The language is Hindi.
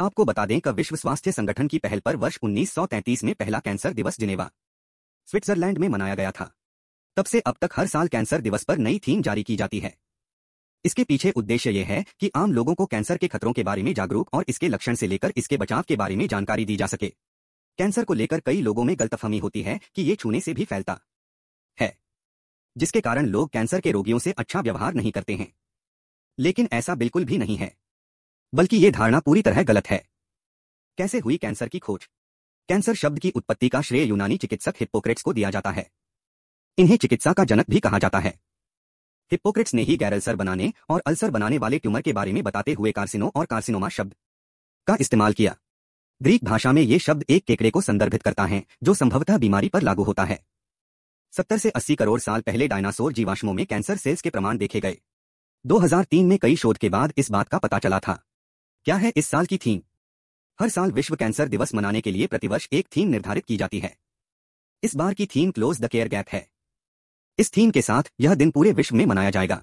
आपको बता दें कि विश्व स्वास्थ्य संगठन की पहल पर वर्ष 1933 में पहला कैंसर दिवस जिनेवा स्विट्जरलैंड में मनाया गया था तब से अब तक हर साल कैंसर दिवस पर नई थीम जारी की जाती है इसके पीछे उद्देश्य यह है कि आम लोगों को कैंसर के खतरों के बारे में जागरूक और इसके लक्षण से लेकर इसके बचाव के बारे में जानकारी दी जा सके कैंसर को लेकर कई लोगों में गलतफहमी होती है कि ये छूने से भी फैलता है जिसके कारण लोग कैंसर के रोगियों से अच्छा व्यवहार नहीं करते हैं लेकिन ऐसा बिल्कुल भी नहीं है बल्कि ये धारणा पूरी तरह गलत है कैसे हुई कैंसर की खोज कैंसर शब्द की उत्पत्ति का श्रेय यूनानी चिकित्सक हिप्पोक्रेट्स को दिया जाता है इन्हें चिकित्सा का जनक भी कहा जाता है हिप्पोक्रेट्स ने ही गैरअल्सर बनाने और अल्सर बनाने वाले ट्यूमर के बारे में बताते हुए कार्सिनो और कार्सिनोमा शब्द का इस्तेमाल किया ग्रीक भाषा में ये शब्द एक केकड़े को संदर्भित करता है जो संभवतः बीमारी पर लागू होता है सत्तर से अस्सी करोड़ साल पहले डायनासोर जीवाश्मों में कैंसर सेल्स के प्रमाण देखे गए 2003 में कई शोध के बाद इस बात का पता चला था क्या है इस साल की थीम हर साल विश्व कैंसर दिवस मनाने के लिए प्रतिवर्ष एक थीम निर्धारित की जाती है इस बार की theme close the care gap है इस थीम के साथ यह दिन पूरे विश्व में मनाया जाएगा